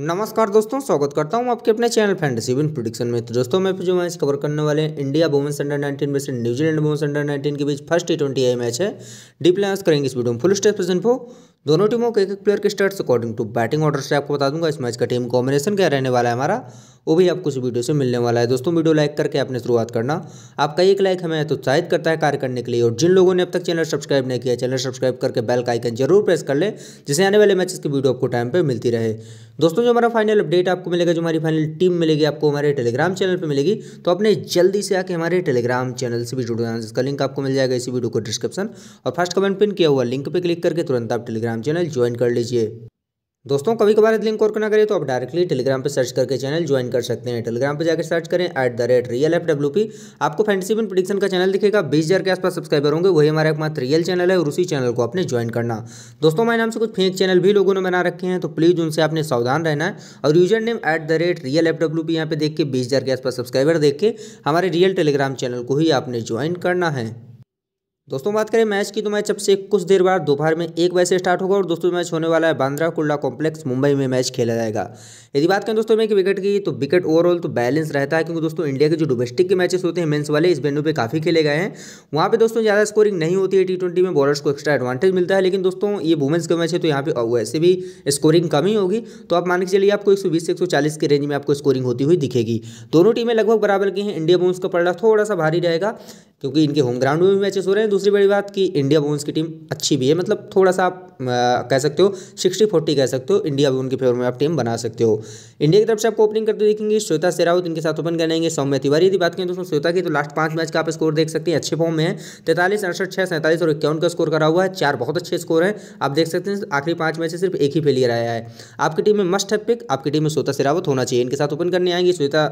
नमस्कार दोस्तों स्वागत करता हूं आपके अपने चैनल फैंटेसी विन प्रोडिक्शन में तो दोस्तों मैं जो मैच कवर करने वाले हैं India women's under 19 versus New Zealand women's under 19 के बीच फर्स्ट टी ट्वेंटी मैच है डीप लाइन करेंगे इस वीडियो में फुल स्टेप प्रेजेंट हो दोनों टीमों के एक एक प्लेयर के start according to batting order से आपको बता दूंगा इस मैच का टीम कॉम्बिनेशन क्या रहने वाला है हमारा वो भी आपको इस वीडियो से मिलने वाला है दोस्तों वीडियो लाइक करके आपने शुरुआत करना आपका एक लाइक हमें तो उत्साहित करता है कार्य करने के लिए और जिन लोगों ने अब तक चैनल सब्सक्राइब नहीं किया चैनल सब्सक्राइब करके बेल का आइकन जरूर प्रेस कर ले जिससे आने वाले मैचेस की वीडियो आपको टाइम पर मिलती रहे दोस्तों जो हमारा फाइनल अपडेट आपको मिलेगा जो हमारी फाइनल टीम मिलेगी आपको हमारे टेलीग्राम चैनल पर मिलेगी तो आपने जल्दी से आके हमारे टेलीग्राम चैनल से भी जुड़ जाना जिसका लिंक आपको मिल जाएगा इसी वीडियो को डिस्क्रिप्शन और फर्स्ट कमेंट पिन किया हुआ लिंक पर क्लिक करके तुरंत आप टेलीग्राम टेलीग्राम चैनल ज्वाइन कर लीजिए दोस्तों कभी कभार लिंक और ना करें तो आप डायरेक्टली टेलीग्राम पर सर्च करके चैनल ज्वाइन कर सकते हैं टेलीग्राम पर जाकर सर्च करें at the rate real F W P आपको फैंटेसी बिन प्रिडिक्शन का चैनल दिखेगा बीस हज़ार के आसपास सब्सक्राइबर होंगे वही हमारा एकमात्र रियल चैनल है और उसी चैनल को आपने ज्वाइन करना दोस्तों मेरे नाम से कुछ फेक चैनल भी लोगों ने बना रखे हैं तो प्लीज़ उनसे आपने सावधान रहना है और user name at the rate real F W P यहाँ पर देख के बीस हज़ार के आसपास सब्सक्राइबर देख के हमारे रियल टेलीग्राम चैनल को ही आपने ज्वाइन करना है दोस्तों बात करें मैच की तो मैच अब से कुछ देर बाद दोपहर में एक बजे से स्टार्ट होगा और दोस्तों मैच होने वाला है बांद्रा कुर्ला कॉम्प्लेक्स मुंबई में मैच खेला जाएगा यदि बात करें दोस्तों में कि विकेट की तो विकेट ओवरऑल तो बैलेंस रहता है क्योंकि दोस्तों इंडिया के जो डोमेस्टिक के मैचेस होते हैं मेन्स वाले इस बेनू पर काफ़ी खेले गए हैं वहाँ पर दोस्तों ज़्यादा स्कोरिंग नहीं होती है टी में बॉलर्स को एक्स्ट्रा एडवांटेज मिलता है लेकिन दोस्तों ये वुमेंस का मैच है तो यहाँ पर वैसे भी स्कोरिंग कम ही होगी तो आप मान के चलिए आपको एक से एक के रेंज में आपको स्कोरिंग होती हुई दिखेगी दोनों टीमें लगभग बराबर की हैं इंडिया वुमेंस का पड़ा थोड़ा सा भारी रहेगा क्योंकि इनके होम ग्राउंड में भी मैचेस हो रहे हैं दूसरी बड़ी बात कि इंडिया वुमेंस की टीम अच्छी भी है मतलब थोड़ा सा आप कह सकते हो सिक्सटी फोर्टी कह सकते हो इंडिया वुमेन के फेवर में आप टीम बना सकते हो इंडिया की तरफ से आपको ओपनिंग करते देखेंगे श्वेता सेरावत इनके साथ ओपन करेंगे सौम्य तिवारी यदि बात करें दोस्तों श्वेता की तो लास्ट पांच मैच का आप स्कोर देख सकते हैं अच्छे फॉर्म में है तैतालीस अड़सठ छः सैंतालीस और इक्यावन का स्कोर करा हुआ है चार बहुत अच्छे स्कोर हैं आप देख सकते हैं आखिरी पांच मैच से सिर्फ एक ही फेलियर आया है आपकी टीम में मस्ट है पिक आपकी टीम में श्वेता सेरावत होना चाहिए इनके साथ ओपन करने आएंगे श्वेता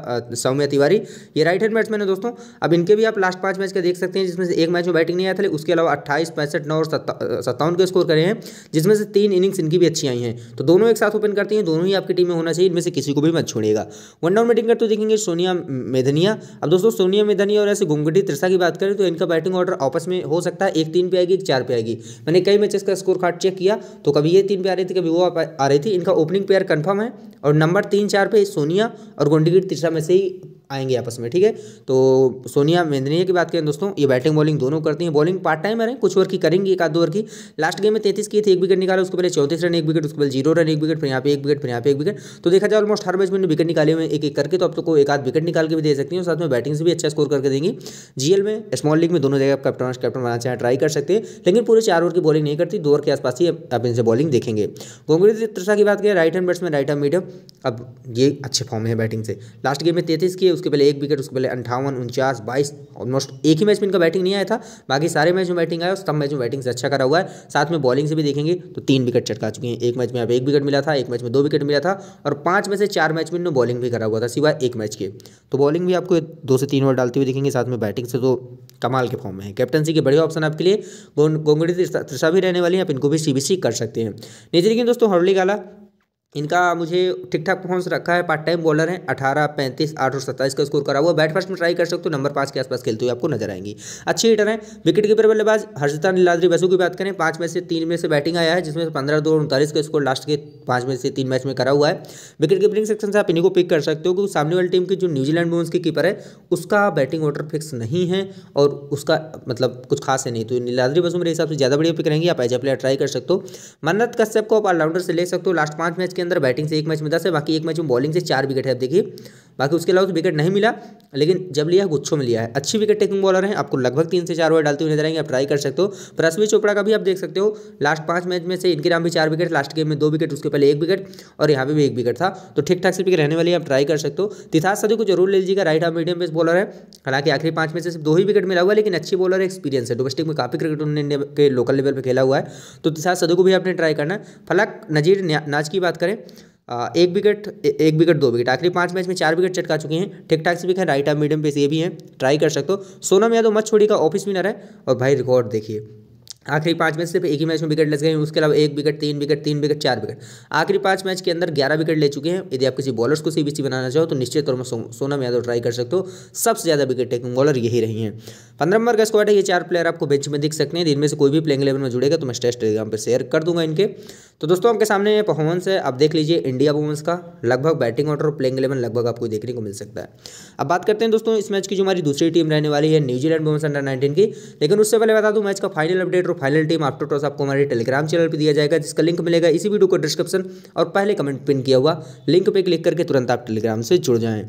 सौम्य तिवारी ये राइट हैंड बैट्समैन है दोस्तों अब इनके भी आप लास्ट पांच मैच के देख सकते हैं जिसमें से एक मैच में बैटिंग नहीं आया था उसके अलावा अट्ठाईस पैंसठ नौ और सत्तावन के स्कोर करे हैं जिसमें से तीन इनिंग्स इनकी भी अच्छी आई हैं तो दोनों एक साथ ओपन करती हैं दोनों ही आपकी टीम में होना चाहिए इनमें से किसी को भी मत छोड़ेगा वन डाउन बैटिंग करते तो देखेंगे सोनिया मेधनिया अब दोस्तों सोनिया मेधनिया और ऐसे गुंगटी त्रिसा की बात करें तो इनका बैटिंग ऑर्डर आपस में हो सकता है एक तीन पे आएगी एक चार पे आएगी मैंने कई मैचेस का स्कोर कार्ड चेक किया तो कभी ये तीन पे आ रही थी कभी वो आ रही थी इनका ओपनिंग प्लेयर कन्फर्म है और नंबर तीन चार पे सोनिया और गुंडीगिर त्रिसा में से ही आएंगे आपस में ठीक है तो सोनिया मेंदनिया की बात करें दोस्तों ये बैटिंग बॉलिंग दोनों करती हैं बॉलिंग पार्ट टाइम है कुछ ओवर की करेंगी एक आध दो ओवर की लास्ट गेम में तैतीस की थी एक विकेट निकाला उसके पहले चौंतीस रन एक विकेट उसके पहले जीरो रन एक विकेट फिर यहाँ पे एक विकेट फिर यहाँ पे एक विकेट तो देखा जाए ऑलमोस्ट हर मैच में विकेट निकाले हुए एक एक करके तो आप तो एक आध विकेट निकाल के भी दे सकती हैं साथ में बैटिंग से भी अच्छा स्कोर करके देंगी जीएल में स्मॉल लीग में दोनों जगह आप कैप्टन कैप्टन बनाना चाहें ट्राई कर सकते हैं लेकिन पूरे चार ओवर की बॉलिंग नहीं करती दो ओवर के आसपास ही आप इनसे बॉलिंग देखेंगे गोंगरी त्रिशा की बात करें right hand batsman right hand medium अब ये अच्छे फॉर्म में है बैटिंग से लास्ट गेम में तैतीस की उसके पहले एक विकेट उसके पहले अंठावन उनचास बाईस ऑलमोस्ट एक ही मैच में इनका बैटिंग नहीं आया था बाकी सारे मैच में बैटिंग आया और सब मैच में बैटिंग से अच्छा करा हुआ है साथ में बॉलिंग से भी देखेंगे तो तीन विकेट चटका चुके हैं एक मैच में अब एक विकेट मिला था एक मैच में दो विकेट मिला था और पाँच में से चार मैच में इन्होंने बॉलिंग भी करा हुआ था सिवाय एक मैच के तो बॉलिंग भी आपको दो से तीन ओवर डालते हुए देखेंगे साथ में बैटिंग से तो कमाल के फॉर्म में है कैप्टनसी के बढ़िया ऑप्शन आपके लिए गोंगड़ी त्रिशा भी रहने वाली है आप इनको भी सी कर सकते हैं नीचे लेकिन दोस्तों हरली गाला इनका मुझे ठीक ठाक परफॉर्मेंस रखा है पार्ट टाइम बॉलर है अठारह पैंतीस आठ और सत्ताईस का स्कोर करा हुआ बैट फर्स्ट में ट्राई कर सकते हो नंबर पाँच के आसपास खेलते हुए आपको नजर आएंगी अच्छी हिटर है विकेट कीपर बल्लेबाज हर्षिता नीलाद्री बसु की बात करें पाँच में से तीन में से बैटिंग आया है जिसमें पंद्रह दो उनतालीस का स्कोर लास्ट के पाँच में से तीन मैच में करा हुआ है विकेट कीपरिंग सेक्शन से आप इन्हीं को पिक कर सकते हो क्योंकि सामने वाली टीम की जो न्यूजीलैंड बोन्स की कीपर है उसका बैटिंग ऑर्डर फिक्स नहीं है और उसका मतलब कुछ खास है नहीं तो नीलाद्री बसु मेरे हिसाब से ज़्यादा बढ़िया पिक रहेंगे आप एज ए प्लेयर ट्राई कर सकते हो मन्नत कश्यप को आप ऑलराउंडर से ले सकते हो लास्ट पाँच मैच के अंदर बैटिंग से एक मैच में दस है बाकी एक मैच में बॉलिंग से चार विकेट है देखिए बाकी उसके अलावा तो विकेट नहीं मिला लेकिन जब लिया गुच्छों में लिया है अच्छी विकेट टेकिंग बॉलर हैं आपको लगभग तीन से चार ओवर डालते हुए नजर आएंगे आप ट्राई कर सकते हो पर अश्विन चोपड़ा का भी आप देख सकते हो लास्ट पाँच मैच में से इनके नाम भी चार विकेट लास्ट गेम में दो विकेट उसके पहले एक विकेट और यहाँ पे भी एक विकेट था तो ठीक ठाक से विकेट रहने वाली है आप ट्राई कर सकते हो तिथास सदी को जरूर ले लीजिएगा right arm medium pace bowler है हालांकि आखिरी पाँच में से सिर्फ दो ही विकेट मिला हुआ है लेकिन अच्छी बॉलर एक्सपीरियंस है डोमेस्टिक में काफ़ी क्रिकेट उन्होंने के लोकल लेवल पर खेला हुआ है तो तिथास सदू को भी आपने ट्राई करना है फलक नजीर नाज की बात करें एक विकेट एक विकेट दो विकेट आखिरी पांच मैच में चार विकेट चटका चुके हैं ठीक ठाक से भी है राइट आर मीडियम पे ये भी है ट्राई कर सकते हो सोनम यादव मत छोड़ी का ऑफिस विनर है और भाई रिकॉर्ड देखिए आखिरी पांच मैच सिर्फ एक ही मैच में विकेट ले गए हैं उसके अलावा एक विकेट तीन विकेट तीन विकेट चार विकेट आखिरी पांच मैच के अंदर ग्यारह विकेट ले चुके हैं यदि आप किसी बॉलर्स को सी बीसी बनाना चाहो तो निश्चित तौर पर सोनम यादव ट्राई कर सकते हो सबसे ज़्यादा विकेट टेकिंग बॉलर यही रही है पंद्रह नंबर का स्क्वाड है ये चार प्लेयर आपको बेंच में दिख सकते हैं इनमें से कोई भी प्लेइंग इलेवन में जुड़ेगा तो मैं टेस्ट टेलीग्राम पर शेयर कर दूंगा इनके तो दोस्तों आपके सामने ये परफॉर्मेंस है आप देख लीजिए इंडिया वुमेंस का लगभग बैटिंग ऑर्डर और प्लेइंग इलेवन लगभग आपको देखने को मिल सकता है अब बात करते हैं दोस्तों इस मैच की जो हमारी दूसरी टीम रहने वाली है न्यूजीलैंड वुमेंस अंडर नाइनटीन की लेकिन उससे पहले बता दूँ मैच का फाइनल अपडेट और फाइनल टीम आफ्टर टॉस आपको हमारे टेलीग्राम चैनल पर दिया जाएगा जिसका लिंक मिलेगा इसी वीडियो को डिस्क्रिप्शन और पहले कमेंट पिन किया हुआ लिंक पर क्लिक करके तुरंत आप टेलीग्राम से जुड़ जाएँ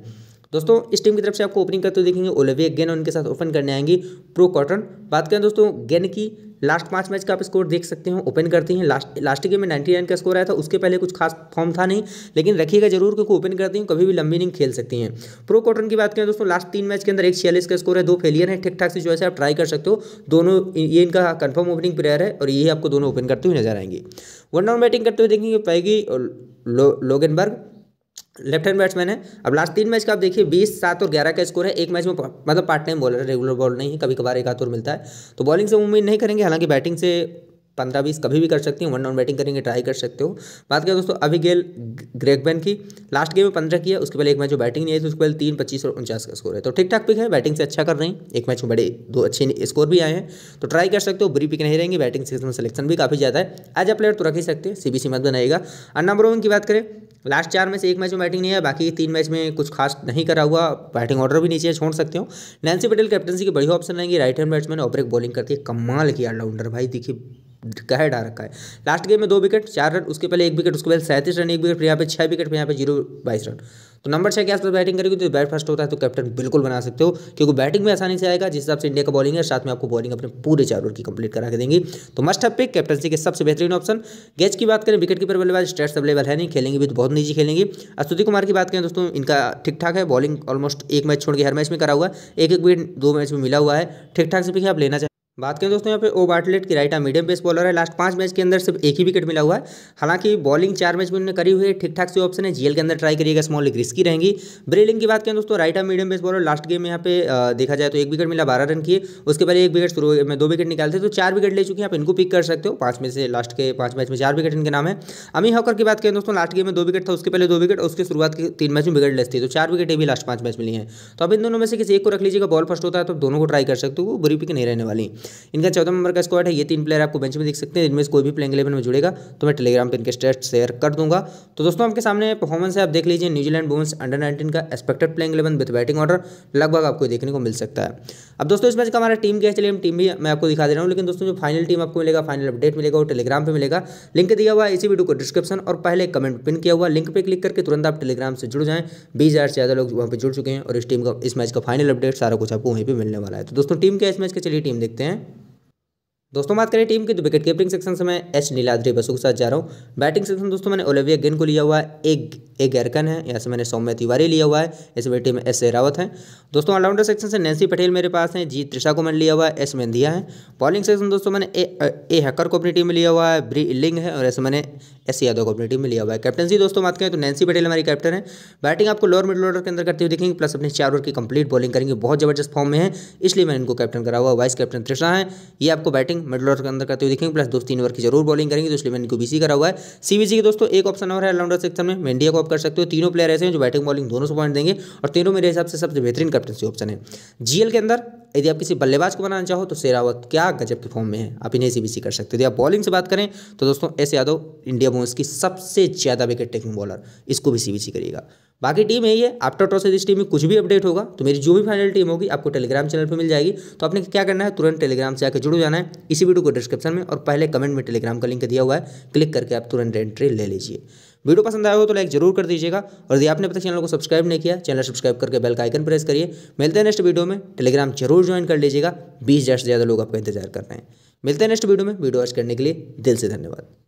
दोस्तों इस टीम की तरफ से आपको ओपनिंग करते हुए देखेंगे ओलिविया गेन उनके साथ ओपन करने आएंगी प्रो कॉटन बात करें दोस्तों गेन की लास्ट पांच मैच का आप स्कोर देख सकते हैं ओपन करती हैं लास्ट लास्ट गेम में नाइन्टी का स्कोर आया था उसके पहले कुछ खास फॉर्म था नहीं लेकिन रखिएगा जरूर क्योंकि ओपन करती हैं कभी भी लंबी इनिंग खेल सकती हैं प्रो कॉटन की बात करें दोस्तों लास्ट तीन मैच के अंदर एक छियालीस का स्कोर है दो फेलियर है ठीक ठाक से जो है आप ट्राई कर सकते हो दोनों ये इनका कन्फर्म ओपनिंग प्लेयर है और यही आपको दोनों ओपन करते हुए नजर आएंगे वन डाउन बैटिंग करते हुए देखेंगे Paige lo Loggenberg left hand batsman है अब लास्ट तीन मैच का आप देखिए बीस सात और ग्यारह का स्कोर है एक मैच में मतलब पार्ट टाइम बॉलर है रेगुलर बॉल नहीं है कभी कभार एक आतुर मिलता है तो बॉलिंग से उम्मीद नहीं करेंगे हालांकि बैटिंग से पंद्रह बीस कभी भी कर सकती हैं वन डाउन बैटिंग करेंगे ट्राई कर सकते हो बात करें दोस्तों अभी गेल ग्रेगबेन की लास्ट गेम में पंद्रह किया उसके पहले एक मैच जो बैटिंग नहीं आई थी उसके पहले तीन पच्चीस और उनचास का स्कोर है तो ठीक ठाक पिक है बैटिंग से अच्छा कर रहे हैं एक मैच में बड़े दो अच्छे स्कोर भी आए हैं तो ट्राई कर सकते हो बुरी पिक नहीं रहेंगे बैटिंग में सिलेक्शन भी काफ़ी ज़्यादा है एज अ प्लेयर तो रख ही सकते हैं सी मत बनाएगा और नंबर वन की बात करें लास्ट चार में से एक मैच में बैटिंग नहीं है बाकी तीन मैच में कुछ खास नहीं करा हुआ बैटिंग ऑर्डर भी नीचे छोड़ सकते हो नैन्सी पटेल कैप्टनसी की बढ़िया ऑप्शन रहेंगी राइट हैंड बैट्समैन और बॉलिंग करती है कमाल की ऑलराउंडर भाई देखिए कह डा रखा है लास्ट गेम में दो विकेट चार रन उसके पहले एक विकेट उसके पहले सैंतीस रन एक विकेट फिर यहाँ पे छह विकेट पर यहाँ पे जीरो बाईस रन तो नंबर छह के आसपास बैटिंग करेगी तो बैट फर्स्ट होता है तो कैप्टन बिल्कुल बना सकते हो क्योंकि बैटिंग में आसानी से आएगा जिस हिसाब से इंडिया का बॉलिंग है साथ में आपको बॉलिंग अपने पूरे चार ओवर की कंप्लीट करा के देंगी तो मस्ट हैव पिक कैप्टनसी के सबसे बेहतरीन ऑप्शन गेज की बात करें विकेट कीपर बल्लेबाज स्टेट्स अवेलेबल है नहीं खेलेंगे भी तो बहुत निजी खेलेंगे अस्तुति कुमार की बात करें दोस्तों इनका ठीक ठाक है बॉलिंग ऑलमोस्ट एक मैच छोड़ के हर मैच में करा हुआ है एक एक विकेट दो मैच में मिला हुआ है ठीक ठाक से पिक आप लेना चाहिए बात करें दोस्तों यहाँ पे ओ बाटलेट की राइट मीडियम पेस बॉलर है लास्ट पांच मैच के अंदर सिर्फ एक ही विकेट मिला हुआ है हालांकि बॉलिंग चार मैच में उन्होंने करी हुई है ठीक ठाक से ऑप्शन है जीएल के अंदर ट्राई करिएगा स्मॉल लिग रिस्की रहेंगी ब्रेलिंग की बात करें दोस्तों right arm medium pace bowler last game में यहाँ पे देखा जाए तो एक विकेट मिला बारह रन की उसके पहले एक विकेट शुरू में दो विकेट निकालते तो चार विकेट ले चुके हैं आप इनको पिक कर सकते हो पाँच में से लास्ट के पांच मैच में चार विकेट इनके नाम है अमी हॉकर की बात करें दोस्तों लास्ट गेम में दो विकेट था उसके पहले दो विकेट उसके शुरुआत के तीन मैच में विकेट लेस तो चार विकेट भी लास्ट पांच मैच मिली है तो अब इन दोनों में से किसी एक को रख लीजिएगा बॉल फर्स्ट होता है तो दोनों को ट्राई कर सकते हो बुरी पिक नहीं रहने वाली इनका चौदह नंबर का स्क्वाड है ये तीन प्लेयर आपको बेंच में देख सकते हैं इनमें से कोई भी प्लेइंग इलेवन में जुड़ेगा तो मैं टेलीग्राम पर इनके स्टेट शेयर कर दूंगा तो दोस्तों आपके सामने परफॉर्मेंस है आप देख लीजिए न्यूजीलैंड वुमेंस अंडर नाइनटीन का expected playing eleven with batting order लगभग आपको देखने को मिल सकता है अब दोस्तों इस मैच का हमारा टीम क्या चलिए हम टीम भी मैं आपको दिखा दे रहा हूँ लेकिन दोस्तों जो फाइनल टीम आपको मिलेगा फाइनल अपडेट मिलेगा वो टेलीग्राम पर मिलेगा लिंक दिया हुआ है इसी वीडियो को डिस्क्रिप्शन और पहले कमेंट पिन किया हुआ लिंक पर क्लिक करके तुरंत आप टेलीग्राम से जुड़ जाए बीस हज़ार से ज़्यादा लोग वहाँ पर जुड़ चुके हैं और इस टीम का इस मैच का फाइनल अपडेट सारा कुछ आपको वहीं पर मिलने वाला है तो दोस्तों टीम क्या इस मैच का चलिए टीम देखते हैं दोस्तों बात करें टीम की तो विकेट कीपिंग सेक्शन से मैं एच नीलाद्री बसु के साथ जा रहा हूँ बैटिंग सेक्शन दोस्तों मैंने ओलिविया गेन को लिया हुआ है एक ए गैरकन है यहाँ से मैंने सौम्य तिवारी लिया हुआ है इस बेटी में एस ए रावत है दोस्तों ऑलराउंडर सेक्शन से नैसी पटेल मेरे पास हैं जी त्रिशा को मैंने लिया हुआ है एस मेहंदिया है बॉलिंग सेक्शन दोस्तों मैंने ए ए हैकर को अपनी टीम में लिया हुआ है ब्री इलिंग है और ऐसे मैंने एस यादव को अपनी टीम में लिया हुआ है कैप्टनसी दोस्तों बात करें तो नैसी पटेल हमारी कैप्टन है बैटिंग आपको लोअर मिडिल ऑर्डर के अंदर करते हुए देखेंगे प्लस अपने चार ओवर की कंप्लीट बॉलिंग करेंगे बहुत जबरदस्त फॉर्म में है इसलिए मैंने इनको कैप्टन करा हुआ वाइस कैप्टन त्रिशा है ये आपको बैटिंग मिडल ऑर्डर के अंदर करते हुए देखेंगे प्लस दो तीन ओवर की जरूर बॉलिंग करेंगे तो इसलिए मैंने इनको बीसी करा हुआ है सीबीसी के दोस्तों एक ऑप्शन और है ऑलराउंडर सेक्शन में मेंडिया को आप कर सकते हो तीनों प्लेयर ऐसे हैं जो बैटिंग बॉलिंग दोनों से पॉइंट देंगे और तीनों मेरे हिसाब से सबसे बेहतरीन कैप्टनसी ऑप्शन है जीएल के अंदर यदि आप किसी बल्लेबाज को बनाना चाहो तो शेरावत क्या गजब के फॉर्म में है आप इन्हें सीबीसी कर सकते हो यदि आप बॉलिंग से बात करें तो दोस्तों एस यादव इंडिया बोन्स की सबसे ज़्यादा विकेट टेकिंग बॉलर इसको भी सीबीसी करिएगा बाकी टीम यही है आफ्टर टॉस इस टीम में कुछ भी अपडेट होगा तो मेरी जो भी फाइनल टीम होगी आपको टेलीग्राम चैनल पर मिल जाएगी तो आपने क्या करना है तुरंत टेलीग्राम से आकर जुड़ जाना है इसी वीडियो को डिस्क्रिप्शन में और पहले कमेंट में टेलीग्राम का लिंक दिया हुआ है क्लिक करके आप तुरंत एंट्री ले लीजिए वीडियो पसंद आया हो तो लाइक जरूर कर दीजिएगा और यदि आपने अपने चैनल को सब्सक्राइब नहीं किया चैनल सब्सक्राइब करके बेल का आइकन प्रेस करिए मिलते हैं नेक्स्ट वीडियो में टेलीग्राम जरूर ज्वाइन कर लीजिएगा बीस हज़ार से ज़्यादा लोग आपका इंतजार कर रहे हैं मिलते हैं नेक्स्ट वीडियो में वीडियो वॉच करने के लिए दिल से धन्यवाद